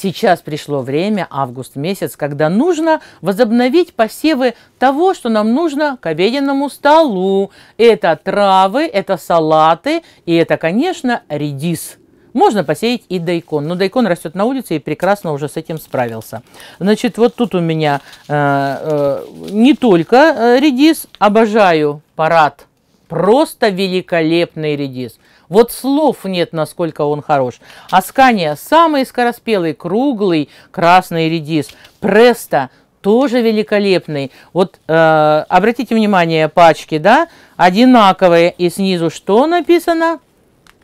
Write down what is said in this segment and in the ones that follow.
Сейчас пришло время, август месяц, когда нужно возобновить посевы того, что нам нужно к обеденному столу. Это травы, это салаты и это, конечно, редис. Можно посеять и дайкон, но дайкон растет на улице и прекрасно уже с этим справился. Значит, вот тут у меня э, э, не только э, редис, обожаю парад, просто великолепный редис – вот слов нет, насколько он хорош. Аскания – самый скороспелый, круглый красный редис. Преста – тоже великолепный. Вот э, обратите внимание, пачки, да, одинаковые. И снизу что написано?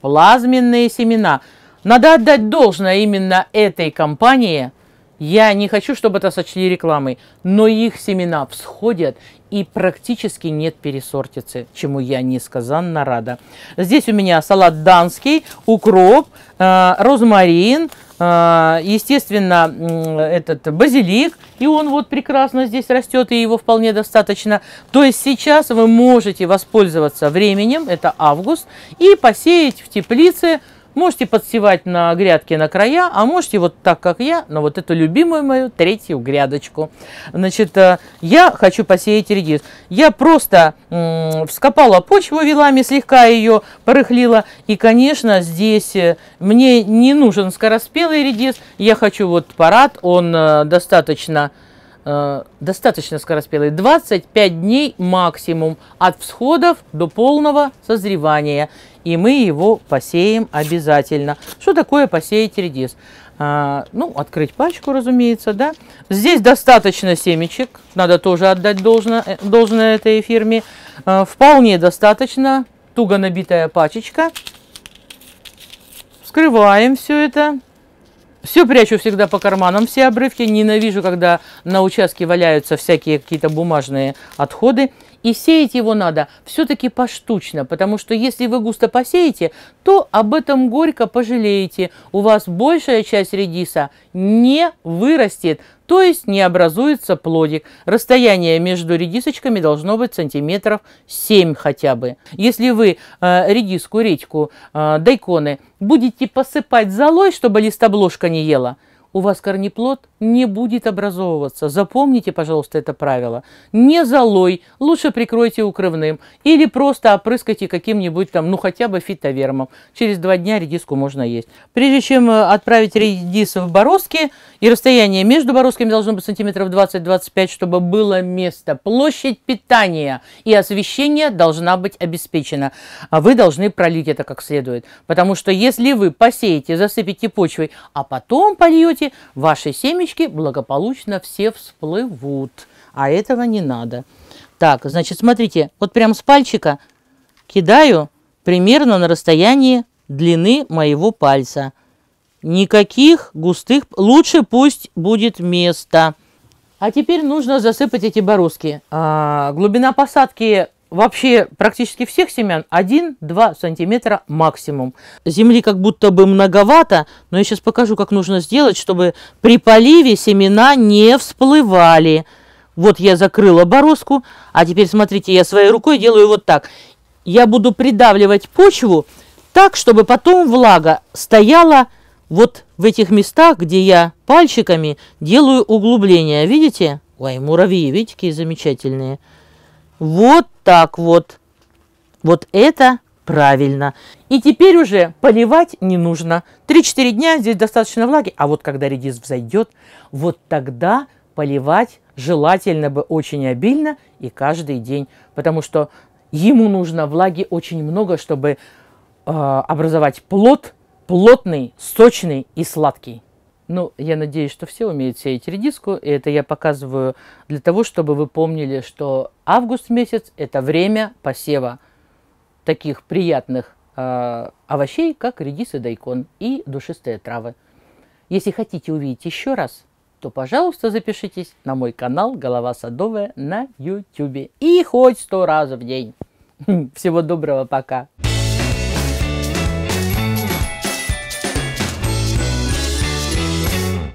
Плазменные семена. Надо отдать должное именно этой компании – я не хочу, чтобы это сочли рекламой, но их семена всходят и практически нет пересортицы, чему я несказанно рада. Здесь у меня салат данский, укроп, э, розмарин, э, естественно, этот базилик, и он вот прекрасно здесь растет, и его вполне достаточно. То есть сейчас вы можете воспользоваться временем, это август, и посеять в теплице Можете подсевать на грядки на края, а можете вот так, как я, на вот эту любимую мою третью грядочку. Значит, э, я хочу посеять редис. Я просто вскопала почву вилами, слегка ее порыхлила. И, конечно, здесь э, мне не нужен скороспелый редис. Я хочу вот парад, он э, достаточно э, достаточно скороспелые, 25 дней максимум от всходов до полного созревания. И мы его посеем обязательно. Что такое посеять редис? А, ну, открыть пачку, разумеется, да. Здесь достаточно семечек, надо тоже отдать должно, э, должное этой фирме. А, вполне достаточно, туго набитая пачечка. Вскрываем все это. Все прячу всегда по карманам, все обрывки. Ненавижу, когда на участке валяются всякие какие-то бумажные отходы и сеять его надо все-таки поштучно, потому что если вы густо посеете, то об этом горько пожалеете. У вас большая часть редиса не вырастет, то есть не образуется плодик. Расстояние между редисочками должно быть сантиметров 7 хотя бы. Если вы э, редиску, редьку, э, дайконы будете посыпать золой, чтобы листобложка не ела – у вас корнеплод не будет образовываться. Запомните, пожалуйста, это правило. Не залой, лучше прикройте укрывным или просто опрыскайте каким-нибудь там, ну хотя бы фитовермом. Через два дня редиску можно есть. Прежде чем э, отправить редис в бороздки, и расстояние между бороздками должно быть сантиметров 20-25, чтобы было место. Площадь питания и освещение должна быть обеспечена. А вы должны пролить это как следует. Потому что если вы посеете, засыпете почвой, а потом польете случае ваши семечки благополучно все всплывут. А этого не надо. Так, значит, смотрите, вот прям с пальчика кидаю примерно на расстоянии длины моего пальца. Никаких густых, лучше пусть будет место. А теперь нужно засыпать эти бороздки. А, глубина посадки вообще практически всех семян 1-2 сантиметра максимум. Земли как будто бы многовато, но я сейчас покажу, как нужно сделать, чтобы при поливе семена не всплывали. Вот я закрыла бороздку, а теперь смотрите, я своей рукой делаю вот так. Я буду придавливать почву так, чтобы потом влага стояла вот в этих местах, где я пальчиками делаю углубление. Видите? Ой, муравьи, видите, какие замечательные. Вот так вот. Вот это правильно. И теперь уже поливать не нужно. 3-4 дня здесь достаточно влаги, а вот когда редис взойдет, вот тогда поливать желательно бы очень обильно и каждый день, потому что ему нужно влаги очень много, чтобы э, образовать плод плотный, сочный и сладкий. Ну, я надеюсь, что все умеют сеять редиску, и это я показываю для того, чтобы вы помнили, что август месяц – это время посева таких приятных э, овощей, как редис и дайкон, и душистые травы. Если хотите увидеть еще раз, то, пожалуйста, запишитесь на мой канал «Голова садовая» на YouTube. И хоть сто раз в день. Всего доброго, пока!